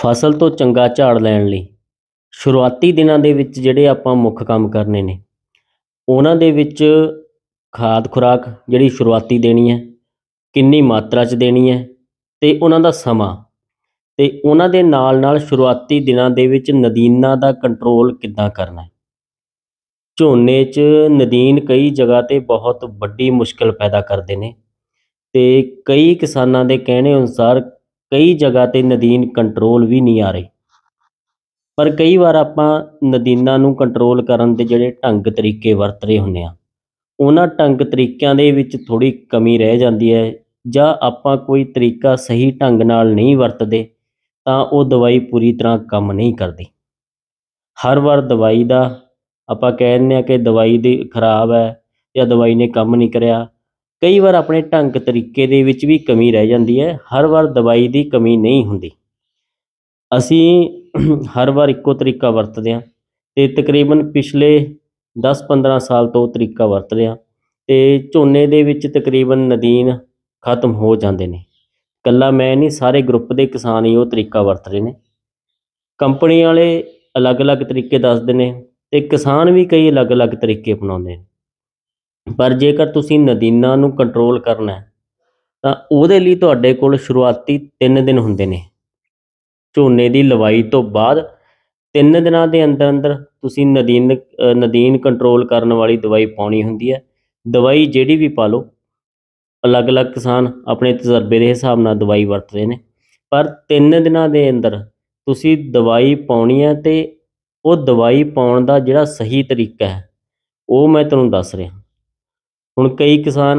ਫਸਲ ਤੋਂ ਚੰਗਾ ਝਾੜ ਲੈਣ ਲਈ ਸ਼ੁਰੂਆਤੀ ਦਿਨਾਂ ਦੇ ਵਿੱਚ ਜਿਹੜੇ ਆਪਾਂ ਮੁੱਖ ਕੰਮ ਕਰਨੇ ਨੇ ਉਹਨਾਂ ਦੇ ਵਿੱਚ ਖਾਦ ਖੁਰਾਕ ਜਿਹੜੀ ਸ਼ੁਰੂਆਤੀ ਦੇਣੀ ਹੈ ਕਿੰਨੀ ਮਾਤਰਾ 'ਚ ਦੇਣੀ ਹੈ ਤੇ ਉਹਨਾਂ ਦਾ ਸਮਾਂ ਤੇ ਉਹਨਾਂ ਦੇ ਨਾਲ-ਨਾਲ ਸ਼ੁਰੂਆਤੀ ਦਿਨਾਂ ਦੇ ਵਿੱਚ ਨਦੀਨਾਂ ਦਾ ਕੰਟਰੋਲ ਕਿੱਦਾਂ ਕਰਨਾ ਹੈ ਝੋਨੇ 'ਚ ਨਦੀਨ ਕਈ ਜਗ੍ਹਾ ਤੇ ਬਹੁਤ ਵੱਡੀ ਮੁਸ਼ਕਲ ਪੈਦਾ ਕਰਦੇ ਨੇ ਤੇ ਕਈ ਕਿਸਾਨਾਂ ਦੇ ਕਹਿਣੇ ਅਨੁਸਾਰ ਕਈ ਜਗ੍ਹਾ ਤੇ ਨਦੀਨ ਕੰਟਰੋਲ ਵੀ ਨਹੀਂ ਆ ਰਹੀ ਪਰ ਕਈ ਵਾਰ ਆਪਾਂ ਨਦੀਨਾਂ ਨੂੰ ਕੰਟਰੋਲ ਕਰਨ ਦੇ ਜਿਹੜੇ ਢੰਗ ਤਰੀਕੇ ਵਰਤ ਰਹੇ ਹੁੰਦੇ ਆ ਉਹਨਾਂ ਢੰਗ ਤਰੀਕਿਆਂ ਦੇ ਵਿੱਚ ਥੋੜੀ ਕਮੀ ਰਹਿ ਜਾਂਦੀ ਹੈ ਜਾਂ ਆਪਾਂ ਕੋਈ ਤਰੀਕਾ ਸਹੀ ਢੰਗ ਨਾਲ ਨਹੀਂ ਵਰਤਦੇ ਤਾਂ ਉਹ ਦਵਾਈ ਪੂਰੀ ਤਰ੍ਹਾਂ ਕੰਮ ਨਹੀਂ ਕਰਦੀ ਹਰ ਵਾਰ ਦਵਾਈ ਦਾ ਆਪਾਂ ਕਹਿੰਦੇ ਆ ਕਿ ਦਵਾਈ ਦੀ ਖਰਾਬ ਹੈ ਜਾਂ ਦਵਾਈ ਨੇ ਕੰਮ ਨਹੀਂ ਕਰਿਆ ਕਈ ਵਾਰ ਆਪਣੇ ਢੰਗ ਤਰੀਕੇ ਦੇ ਵਿੱਚ ਵੀ ਕਮੀ ਰਹਿ ਜਾਂਦੀ ਹੈ ਹਰ ਵਾਰ ਦਵਾਈ ਦੀ ਕਮੀ ਨਹੀਂ ਹੁੰਦੀ ਅਸੀਂ ਹਰ ਵਾਰ ਇੱਕੋ ਤਰੀਕਾ ਵਰਤਦੇ ਹਾਂ ਤੇ ਤਕਰੀਬਨ ਪਿਛਲੇ 10-15 ਸਾਲ ਤੋਂ ਤਰੀਕਾ ਵਰਤ ਰਿਹਾ ਤੇ ਝੋਨੇ ਦੇ ਵਿੱਚ ਤਕਰੀਬਨ ਨਦੀਨ ਖਤਮ ਹੋ ਜਾਂਦੇ ਨੇ ਕੱਲਾ ਮੈਂ ਨਹੀਂ ਸਾਰੇ ਗਰੁੱਪ ਦੇ ਕਿਸਾਨ ਹੀ ਉਹ ਤਰੀਕਾ ਵਰਤ ਰਹੇ ਨੇ ਕੰਪਨੀ ਵਾਲੇ ਅਲੱਗ-ਅਲੱਗ ਤਰੀਕੇ ਦੱਸਦੇ ਨੇ ਤੇ ਕਿਸਾਨ ਵੀ ਕਈ ਅਲੱਗ-ਅਲੱਗ ਤਰੀਕੇ ਅਪਣਾਉਂਦੇ ਨੇ ਪਰ ਜੇਕਰ ਤੁਸੀਂ ਨਦੀਨਾ ਨੂੰ ਕੰਟਰੋਲ ਕਰਨਾ ਹੈ ਤਾਂ ਉਹਦੇ ਲਈ ਤੁਹਾਡੇ ਕੋਲ ਸ਼ੁਰੂਆਤੀ 3 ਦਿਨ ਹੁੰਦੇ ਨੇ ਝੋਨੇ ਦੀ ਲਵਾਈ ਤੋਂ ਬਾਅਦ 3 ਦਿਨਾਂ ਦੇ ਅੰਦਰ ਅੰਦਰ ਤੁਸੀਂ ਨਦੀਨ ਨਦੀਨ ਕੰਟਰੋਲ ਕਰਨ ਵਾਲੀ ਦਵਾਈ ਪਾਉਣੀ ਹੁੰਦੀ ਹੈ ਦਵਾਈ ਜਿਹੜੀ ਵੀ ਪਾ ਲਓ ਅਲੱਗ-ਅਲੱਗ ਕਿਸਾਨ ਆਪਣੇ ਤਜਰਬੇ ਦੇ ਹਿਸਾਬ ਨਾਲ ਦਵਾਈ ਵਰਤਦੇ ਨੇ ਪਰ 3 ਦਿਨਾਂ ਦੇ ਅੰਦਰ ਤੁਸੀਂ ਦਵਾਈ ਪਾਉਣੀ ਹੈ ਤੇ ਉਹ ਦਵਾਈ ਪਾਉਣ ਦਾ ਜਿਹੜਾ ਸਹੀ ਤਰੀਕਾ ਹੈ ਉਹ ਮੈਂ ਤੁਹਾਨੂੰ ਦੱਸ ਰਿਹਾ ਹੁਣ ਕਈ ਕਿਸਾਨ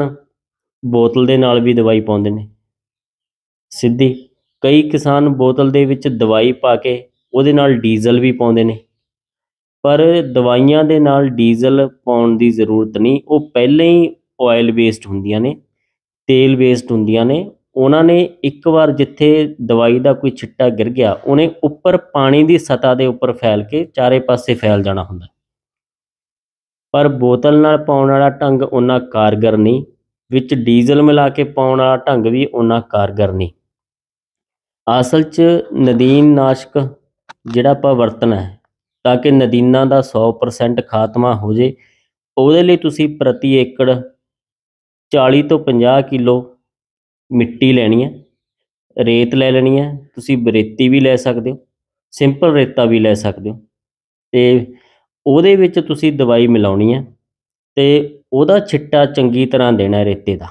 ਬੋਤਲ ਦੇ ਨਾਲ ਵੀ ਦਵਾਈ ਪਾਉਂਦੇ ਨੇ ਸਿੱਧੀ ਕਈ ਕਿਸਾਨ ਬੋਤਲ ਦੇ ਵਿੱਚ ਦਵਾਈ ਪਾ ਕੇ ਉਹਦੇ ਨਾਲ ਡੀਜ਼ਲ ਵੀ ਪਾਉਂਦੇ ਨੇ ਪਰ ਦਵਾਈਆਂ ਦੇ ਨਾਲ ਡੀਜ਼ਲ ਪਾਉਣ ਦੀ ਜ਼ਰੂਰਤ ਨਹੀਂ ਉਹ ਪਹਿਲਾਂ ਹੀ ਆਇਲ ਬੇਸਡ ਹੁੰਦੀਆਂ ਨੇ ਤੇਲ ਬੇਸਡ ਹੁੰਦੀਆਂ ਨੇ ਉਹਨਾਂ ਨੇ ਇੱਕ ਵਾਰ ਜਿੱਥੇ ਦਵਾਈ ਦਾ ਕੋਈ ਛਿੱਟਾ ਗਿਰ ਗਿਆ ਉਹਨੇ ਉੱਪਰ ਪਾਣੀ ਦੀ ਸਤਾ ਦੇ ਉੱਪਰ ਫੈਲ ਕੇ ਚਾਰੇ ਪਾਸੇ ਫੈਲ ਜਾਣਾ ਹੁੰਦਾ ਪਰ ਬੋਤਲ ਨਾਲ ਪਾਉਣ ਵਾਲਾ ਢੰਗ ਉਹਨਾਂ ਕਾਰਗਰ ਨਹੀਂ ਵਿੱਚ ਡੀਜ਼ਲ ਮਿਲਾ ਕੇ ਪਾਉਣ ਵਾਲਾ ਢੰਗ ਵੀ ਉਹਨਾਂ ਕਾਰਗਰ ਨਹੀਂ ਅਸਲ 'ਚ ਨਦੀਨ ਨਾਸ਼ਕ ਜਿਹੜਾ ਆਪਾਂ ਵਰਤਣਾ ਹੈ ਤਾਂ ਕਿ ਨਦੀਨਾਂ ਦਾ 100% ਖਾਤਮਾ ਹੋ ਜੇ ਉਹਦੇ ਲਈ ਤੁਸੀਂ ਪ੍ਰਤੀ ਏਕੜ 40 ਤੋਂ 50 ਕਿਲੋ ਮਿੱਟੀ ਲੈਣੀ ਹੈ ਰੇਤ ਲੈ ਲੈਣੀ ਹੈ ਤੁਸੀਂ ਬਰੇਤੀ ਵੀ ਲੈ ਸਕਦੇ ਹੋ ਸਿੰਪਲ ਰੇਤਾ ਵੀ ਲੈ ਸਕਦੇ ਹੋ ਤੇ ਉਹਦੇ ਵਿੱਚ ਤੁਸੀਂ ਦਵਾਈ ਮਿਲਾਉਣੀ ਹੈ ਤੇ ਉਹਦਾ ਛਿੱਟਾ ਚੰਗੀ ਤਰ੍ਹਾਂ ਦੇਣਾ ਰੇਤੇ ਦਾ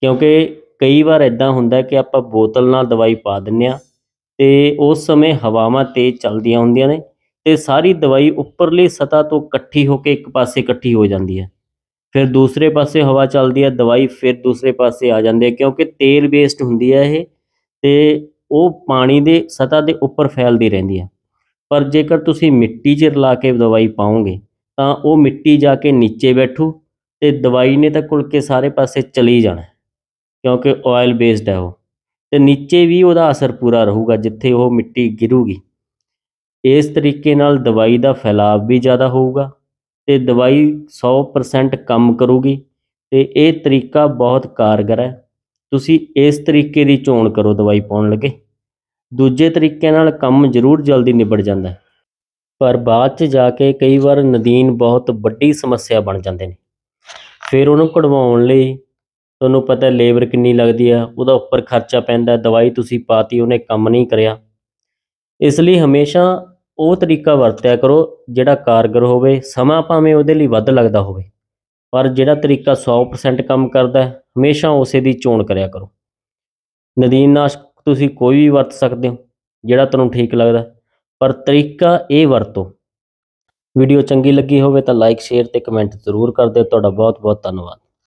ਕਿਉਂਕਿ ਕਈ ਵਾਰ ਇਦਾਂ ਹੁੰਦਾ ਕਿ ਆਪਾਂ ਬੋਤਲ ਨਾਲ ਦਵਾਈ ਪਾ ਦਿੰਨੇ ਆ ਤੇ ਉਸ ਸਮੇਂ ਹਵਾਵਾਂ ਤੇਜ਼ ਚੱਲਦੀਆਂ ਹੁੰਦੀਆਂ ਨੇ ਤੇ ਸਾਰੀ ਦਵਾਈ ਉੱਪਰਲੀ ਸਤਾ ਤੋਂ ਇਕੱਠੀ ਹੋ ਕੇ ਇੱਕ ਪਾਸੇ ਇਕੱਠੀ ਹੋ ਜਾਂਦੀ ਹੈ ਫਿਰ ਦੂਸਰੇ ਪਾਸੇ ਹਵਾ ਚੱਲਦੀ ਹੈ ਦਵਾਈ ਫਿਰ ਦੂਸਰੇ ਪਾਸੇ ਆ ਜਾਂਦੀ ਹੈ ਕਿਉਂਕਿ ਤੇਲ ਵੇਸਟ ਹੁੰਦੀ ਹੈ ਇਹ ਤੇ ਉਹ ਪਾਣੀ ਦੇ ਸਤਾ ਦੇ ਉੱਪਰ ਫੈਲਦੀ ਰਹਿੰਦੀ ਹੈ ਪਰ ਜੇਕਰ ਤੁਸੀਂ ਮਿੱਟੀ 'ਚ ਰਲਾ ਕੇ ਦਵਾਈ ਪਾਉਂਗੇ ਤਾਂ ਉਹ ਮਿੱਟੀ ਜਾ ਕੇ ਨੀਚੇ ਬੈਠੂ ਤੇ ਦਵਾਈ ਨੇ ਤਾਂ ਕੁਲ ਕੇ ਸਾਰੇ ਪਾਸੇ ਚਲੀ ਜਾਣਾ ਕਿਉਂਕਿ ਆਇਲ ਬੇਸਡ ਹੈ ਉਹ ਤੇ ਨੀਚੇ ਵੀ ਉਹਦਾ ਅਸਰ ਪੂਰਾ ਰਹੂਗਾ ਜਿੱਥੇ ਉਹ ਮਿੱਟੀ ਗਿਰੂਗੀ ਇਸ ਤਰੀਕੇ ਨਾਲ ਦਵਾਈ ਦਾ ਫੈਲਾਅ ਵੀ ਜ਼ਿਆਦਾ ਹੋਊਗਾ ਤੇ ਦਵਾਈ 100% ਕੰਮ ਕਰੂਗੀ ਤੇ ਇਹ ਤਰੀਕਾ ਬਹੁਤ ਕਾਰਗਰ ਹੈ ਤੁਸੀਂ ਇਸ ਤਰੀਕੇ ਦੀ ਚੋਣ ਕਰੋ ਦਵਾਈ ਪਾਉਣ ਲੱਗੇ ਦੂਜੇ ਤਰੀਕੇ ਨਾਲ ਕੰਮ ਜ਼ਰੂਰ ਜਲਦੀ ਨਿਬੜ ਜਾਂਦਾ ਹੈ ਪਰ ਬਾਅਦ 'ਚ ਜਾ ਕੇ ਕਈ ਵਾਰ ਨਦੀਨ ਬਹੁਤ ਵੱਡੀ ਸਮੱਸਿਆ ਬਣ ਜਾਂਦੇ ਨੇ ਫਿਰ ਉਹਨੂੰ ਕਢਵਾਉਣ ਲਈ ਤੁਹਾਨੂੰ ਪਤਾ ਲੇਬਰ ਕਿੰਨੀ ਲੱਗਦੀ ਆ ਉਹਦਾ ਉੱਪਰ ਖਰਚਾ ਪੈਂਦਾ ਦਵਾਈ ਤੁਸੀਂ ਪਾਤੀ ਉਹਨੇ ਕੰਮ ਨਹੀਂ ਕਰਿਆ ਇਸ ਲਈ ਹਮੇਸ਼ਾ ਉਹ ਤਰੀਕਾ ਵਰਤਿਆ ਕਰੋ ਜਿਹੜਾ ਕਾਰਗਰ ਹੋਵੇ ਸਮਾਂ ਭਾਵੇਂ ਉਹਦੇ ਲਈ ਵੱਧ ਲੱਗਦਾ ਹੋਵੇ ਪਰ ਜਿਹੜਾ ਤਰੀਕਾ 100% ਕੰਮ ਕਰਦਾ ਹਮੇਸ਼ਾ ਉਸੇ ਦੀ ਚੋਣ ਕਰਿਆ ਕਰੋ ਨਦੀਨ ਨਾਸ਼ ਤੁਸੀਂ ਕੋਈ ਵੀ ਵਰਤ ਸਕਦੇ ਹੋ ਜਿਹੜਾ ਤੁਹਾਨੂੰ ਠੀਕ ਲੱਗਦਾ ਪਰ ਤਰੀਕਾ ਇਹ ਵਰਤੋ ਵੀਡੀਓ ਚੰਗੀ ਲੱਗੀ ਹੋਵੇ ਤਾਂ ਲਾਈਕ ਸ਼ੇਅਰ ਤੇ ਕਮੈਂਟ ਜ਼ਰੂਰ ਕਰ ਦਿਓ ਤੁਹਾਡਾ ਬਹੁਤ ਬਹੁਤ ਧੰਨਵਾਦ